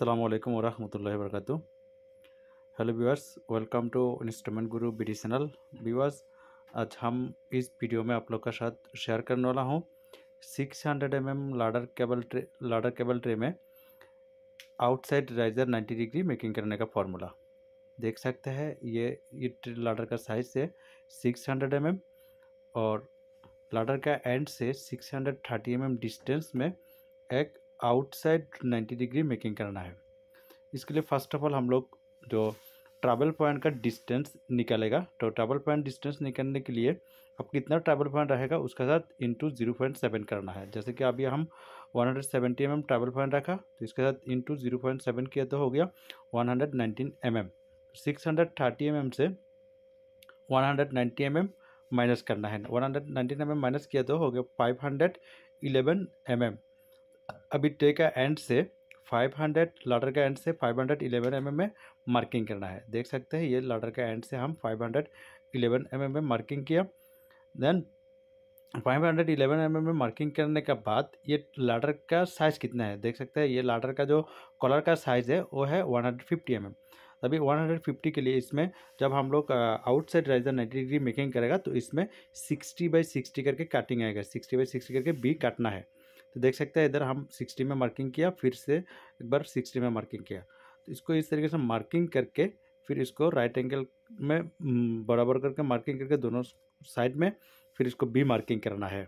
अल्लाम আলাইকুম ওরহমতুল্লাহ বরকাত hello viewers welcome to instrument Guru BD channel viewers आज हम इस वीडियो में आप लोग का साथ शेयर करने वाला हूँ six hundred M M ladder cable tray ladder cable tray में outside riser ninety degree making करने का फॉर्मूला देख सकते हैं ये ये ट्रे लाडर का साइज से सिक्स हंड्रेड एम एम और लाडर का एंड से six hundred thirty M M distance में एक आउटसाइड 90 डिग्री मेकिंग करना है इसके लिए फर्स्ट ऑफ ऑल हम लोग जो ट्रैवल पॉइंट का डिस्टेंस निकालेगा तो ट्रैवल पॉइंट डिस्टेंस निकालने के लिए अब कितना ट्रैवल पॉइंट रहेगा उसके साथ इंटू जीरो पॉइंट सेवन करना है जैसे कि अभी हम one hundred seventy M M travel point रखा तो इसके साथ इंटू जीरो पॉइंट सेवन किया तो हो गया one hundred nineteen M M six hundred thirty M M से one hundred ninety M M minus करना है one hundred nineteen M M minus किया तो हो गया five hundred eleven M M अभी ट्रे का एंड से 500 लाडर का एंड से 511 हंड्रेड एम में मार्किंग करना है देख सकते हैं ये लाडर का एंड से हम 511 हंड्रेड एम में मार्किंग किया देन 511 हंड्रेड एम में मार्किंग करने के बाद ये लाडर का साइज़ कितना है देख सकते हैं ये लाडर का जो कॉलर का साइज़ है वो है 150 हंड्रेड mm. तभी 150 के लिए इसमें जब हम लोग आउटसाइड राइजर 90 डिग्री मेकिंग करेगा तो इसमें 60 बाई 60 करके काटिंग आएगा 60 बाई 60 करके बी काटना है तो देख सकते हैं इधर हम सिक्सटी में मार्किंग किया फिर से एक बार सिक्सटी में मार्किंग किया तो इसको इस तरीके से मार्किंग करके फिर इसको राइट एंगल में हम्म, बराबर करके मार्किंग करके दोनों साइड में फिर इसको बी मार्किंग कराना है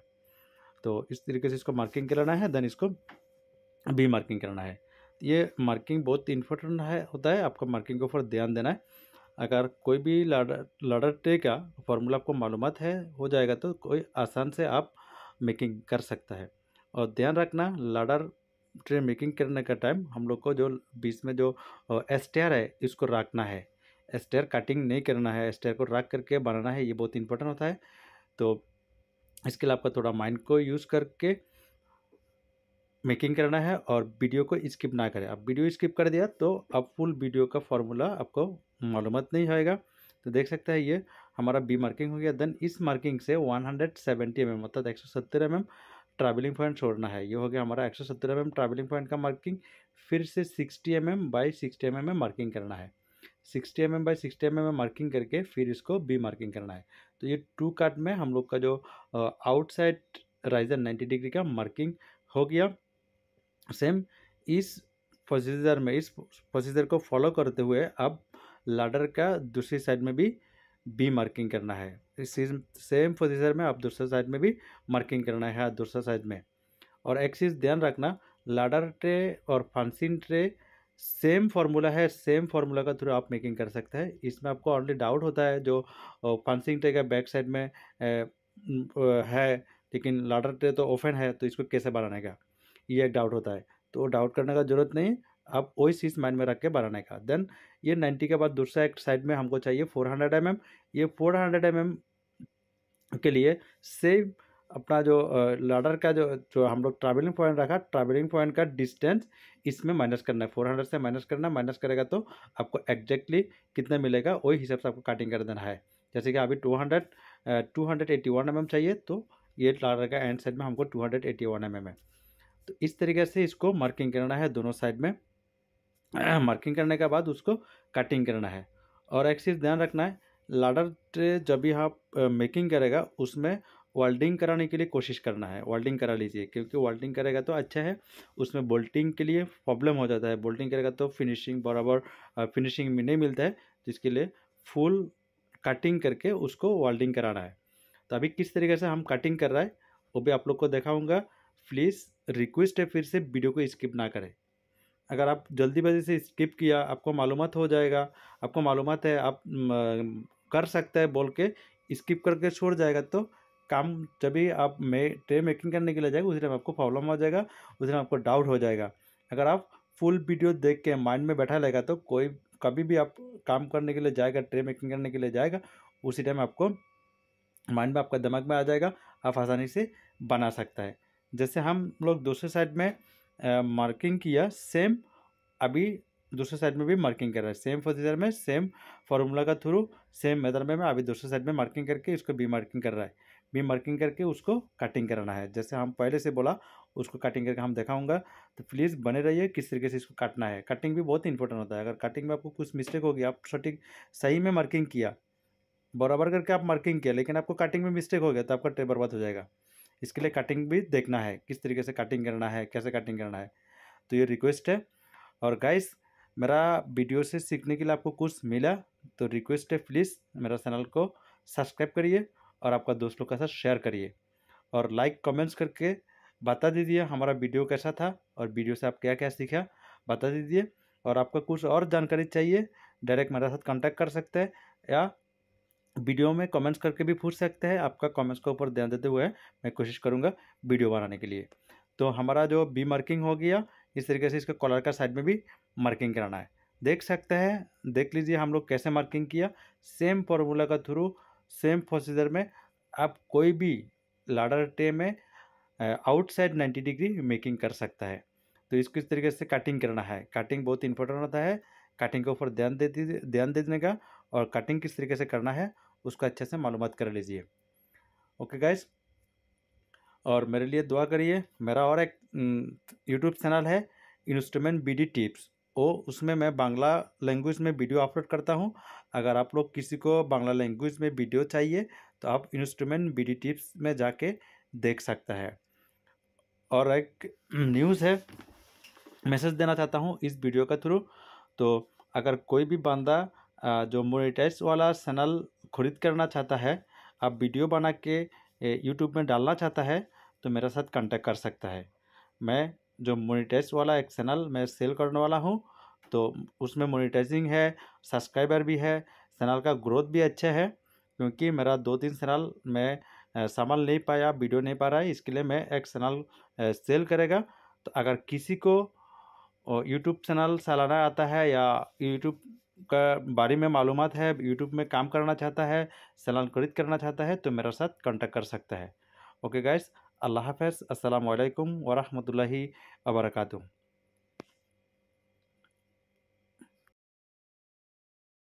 तो इस तरीके से इसको मार्किंग कराना है देन इसको बी मार्किंग कराना है ये मार्किंग बहुत इम्पोर्टेंट है होता है आपको मार्किंग के ऊपर ध्यान देना है अगर कोई भी लाडर लाडर टे का फॉर्मूला आपको मालूम है हो जाएगा तो कोई आसान से आप मेकिंग कर सकता है और ध्यान रखना लाडर ट्रे मेकिंग करने का टाइम हम लोग को जो बीच में जो एस्टेयर है इसको रखना है एस्टेयर कटिंग नहीं करना है एस्टेयर को रख करके बनाना है ये बहुत इंपॉर्टेंट होता है तो इसके लिए आपका थोड़ा माइंड को यूज़ करके मेकिंग करना है और वीडियो को स्किप ना करें आप वीडियो स्किप कर दिया तो अब फुल वीडियो का फॉर्मूला आपको मालूम नहीं होएगा तो देख सकते हैं ये हमारा बी मार्किंग हो गया देन इस मार्किंग से 170 हंड्रेड mm मतलब 170 सौ mm ट्रैवलिंग पॉइंट छोड़ना है ये हो गया हमारा एक सौ सत्तर एम एम ट्रैवलिंग पॉइंट का मार्किंग फिर से sixty M M by sixty M M में मार्किंग करना है sixty M M by sixty M M में मार्किंग करके फिर इसको बी मार्किंग करना है तो ये टू काट में हम लोग का जो आउटसाइड राइजर नाइन्टी डिग्री का मार्किंग हो गया सेम इस प्रोसीजर में इस प्रोसीजर को फॉलो करते हुए अब लाडर का दूसरी साइड में भी बी मार्किंग करना है इस सेम प्रोसीजर में आप दूसरे साइड में भी मार्किंग करना है दूसरे साइड में और एक्सिस ध्यान रखना लाडर ट्रे और फंसिन ट्रे सेम फार्मूला है सेम फार्मूला का थ्रू आप मेकिंग कर सकते हैं इसमें आपको ऑनली डाउट होता है जो फंसिंग ट्रे का बैक साइड में है लेकिन लाडर ट्रे तो ओपन है तो इसको कैसे बनाने का ये एक डाउट होता है तो डाउट करने का जरूरत नहीं अब वही चीज़ माइंड में रख के बनाने का देन ये 90 के बाद दूसरा एक साइड में हमको चाहिए 400 हंड्रेड mm ये 400 हंड्रेड mm के लिए सेम अपना जो लाडर का जो जो हम लोग ट्रैवलिंग पॉइंट रखा ट्रैवलिंग पॉइंट का डिस्टेंस इसमें माइनस करना है फोर हंड्रेड से माइनस करना माइनस करेगा तो आपको एग्जैक्टली कितना मिलेगा वही हिसाब से आपको काटिंग कर देना है जैसे कि अभी two hundred two hundred eighty one M M चाहिए तो ये लाडर का एंड साइड में हमको two hundred eighty one M M है तो इस तरीके से इसको मार्किंग करना है दोनों साइड में मार्किंग करने के बाद उसको कटिंग करना है और एक चीज़ ध्यान रखना है लाडर ट्रे जब भी आप मेकिंग करेगा उसमें वेल्डिंग कराने के लिए कोशिश करना है वेल्डिंग करा लीजिए क्योंकि वेल्डिंग करेगा तो अच्छा है उसमें बोल्टिंग के लिए प्रॉब्लम हो जाता है बोल्टिंग करेगा तो फिनिशिंग बराबर फिनिशिंग में नहीं मिलता है जिसके लिए फुल कटिंग करके उसको वेल्डिंग कराना है तो अभी किस तरीके से हम कटिंग कर रहा है वो भी आप लोग को देखाऊँगा प्लीज़ रिक्वेस्ट है फिर से वीडियो को स्किप ना करें अगर आप जल्दीबाजी से स्किप किया आपको मालूम हो जाएगा आपको मालूम है आप कर सकते हैं बोल के स्किप करके छोड़ जाएगा तो काम जब भी आप मे ट्रे मेकिंग करने के लिए जाएगा उस टाइम आपको प्रॉब्लम हो जाएगा उस टाइम आपको डाउट हो जाएगा अगर आप फुल वीडियो देख के माइंड में बैठा लेगा तो कोई कभी भी आप काम करने के लिए जाएगा ट्रे मेकिंग करने के लिए जाएगा उसी टाइम आपको माइंड में आपका दिमाग में आ जाएगा आप आसानी से बना सकता है जैसे हम लोग दूसरे साइड में मार्किंग किया सेम अभी दूसरे साइड में भी मार्किंग कर रहा है सेम प्रोसीजर में सेम फार्मूला का थ्रू सेम मेथड में अभी दूसरे साइड में मार्किंग करके इसको बी मार्किंग कर रहा है बी मार्किंग करके उसको कटिंग कराना है जैसे हम पहले से बोला उसको कटिंग करके हम दिखाऊंगा तो प्लीज़ बने रहिए किस तरीके से इसको काटना है कटिंग भी बहुत इंपॉर्टेंट होता है अगर कटिंग में आपको कुछ मिस्टेक होगी आप सटीक सही में मार्किंग किया बराबर करके आप मार्किंग किया लेकिन आपको कटिंग में मिस्टेक हो गया तो आपका ट्रे बर्बाद हो जाएगा इसके लिए कटिंग भी देखना है किस तरीके से कटिंग करना है कैसे कटिंग करना है तो ये रिक्वेस्ट है और गाइस मेरा वीडियो से सीखने के लिए आपको कुछ मिला तो रिक्वेस्ट है प्लीज़ मेरा चैनल को सब्सक्राइब करिए और आपका दोस्तों के साथ शेयर करिए और लाइक कमेंट्स करके बता दीजिए हमारा वीडियो कैसा था और वीडियो से आप क्या क्या सीखा बता दीजिए और आपका कुछ और जानकारी चाहिए डायरेक्ट मेरे साथ कॉन्टैक्ट कर सकते हैं या वीडियो में कमेंट्स करके भी पूछ सकते हैं आपका कमेंट्स के ऊपर ध्यान देते हुए मैं कोशिश करूँगा वीडियो बनाने के लिए तो हमारा जो बी मार्किंग हो गया इस तरीके से इसका कॉलर का साइड में भी मार्किंग कराना है देख सकते हैं देख लीजिए हम लोग कैसे मार्किंग किया सेम फॉर्मूला का थ्रू सेम प्रोसीजर में आप कोई भी लाडर टे में आउटसाइड 90 डिग्री मेकिंग कर सकता है तो इसको इस तरीके से कटिंग करना है कटिंग बहुत इंपॉर्टेंट होता है कटिंग के ऊपर ध्यान दे ध्यान दे देने का और कटिंग किस तरीके से करना है उसका अच्छे से मालूम कर लीजिए ओके गाइस और मेरे लिए दुआ करिए मेरा और एक यूट्यूब चैनल है इंस्ट्रूमेंट बीडी टिप्स ओ उसमें मैं बांग्ला लैंग्वेज में वीडियो अपलोड करता हूँ अगर आप लोग किसी को बांग्ला लैंग्वेज में वीडियो चाहिए तो आप इंस्ट्रूमेंट बीडी टिप्स में जाके देख सकता है और एक न्यूज़ है मैसेज देना चाहता हूँ इस वीडियो के थ्रू तो अगर कोई भी बंदा जो मोनिटाइज वाला चैनल खरीद करना चाहता है आप वीडियो बना के यूट्यूब में डालना चाहता है तो मेरे साथ कांटेक्ट कर सकता है मैं जो मोनिटाइज वाला एक चैनल मैं सेल करने वाला हूँ तो उसमें मोनिटाइजिंग है सब्सक्राइबर भी है चैनल का ग्रोथ भी अच्छा है क्योंकि मेरा दो तीन चैनल मैं संभाल नहीं पाया वीडियो नहीं पा रहा है इसके लिए मैं एक चैनल सेल करेगा तो अगर किसी को यूट्यूब चैनल चलाना आता है या यूट्यूब का बारे में मालूम है यूट्यूब में काम करना चाहता है सलाम खरीद करना चाहता है तो मेरे साथ कॉन्टेक्ट कर सकता है ओके गाइस अल्लाह हाफ़ अल्लाम वरहमल वर्का